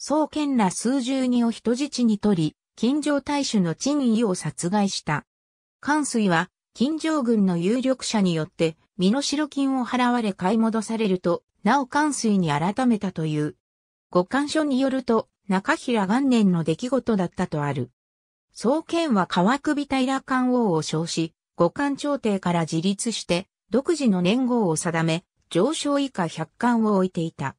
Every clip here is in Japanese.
宋剣ら数十人を人質に取り、金城大主の陳位を殺害した。関水は、金城軍の有力者によって、身代金を払われ買い戻されると、なお関水に改めたという。五官書によると、中平元年の出来事だったとある。総剣は川首平官王を称し、五官朝廷から自立して、独自の年号を定め、上昇以下百官を置いていた。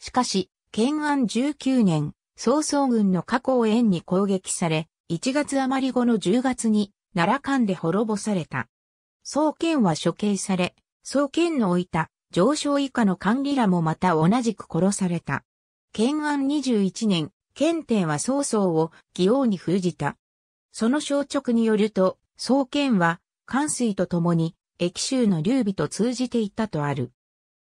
しかし、建安19年、曹操軍の加工園に攻撃され、1月余り後の10月に奈良間で滅ぼされた。曹剣は処刑され、曹剣の置いた上昇以下の管理らもまた同じく殺された。建安21年、剣天は曹操を義王に封じた。その消直によると、曹剣は、関水と共に、駅州の劉備と通じていたとある。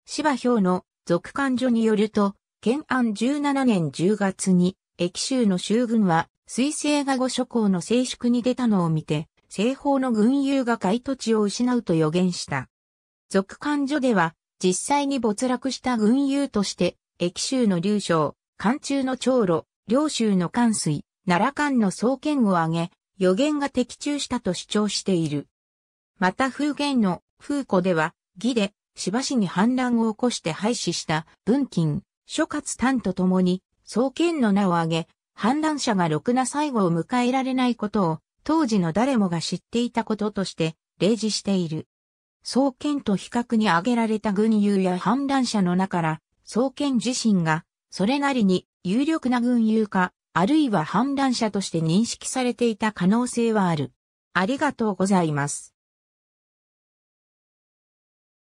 芝兵の俗官所によると、建安17年10月に、駅州の州軍は、水星が五諸侯の静粛に出たのを見て、西方の軍友が買い土地を失うと予言した。続刊所では、実際に没落した軍友として、駅州の流将、関中の長路、領州の関水、奈良間の総剣を挙げ、予言が的中したと主張している。また風言の風庫では、義で、しばしに反乱を起こして廃止した文金、諸葛丹と共に、創建の名を挙げ、反乱者がろくな最後を迎えられないことを、当時の誰もが知っていたこととして、例示している。創建と比較に挙げられた軍友や反乱者の中から、創建自身が、それなりに有力な軍友か、あるいは反乱者として認識されていた可能性はある。ありがとうございます。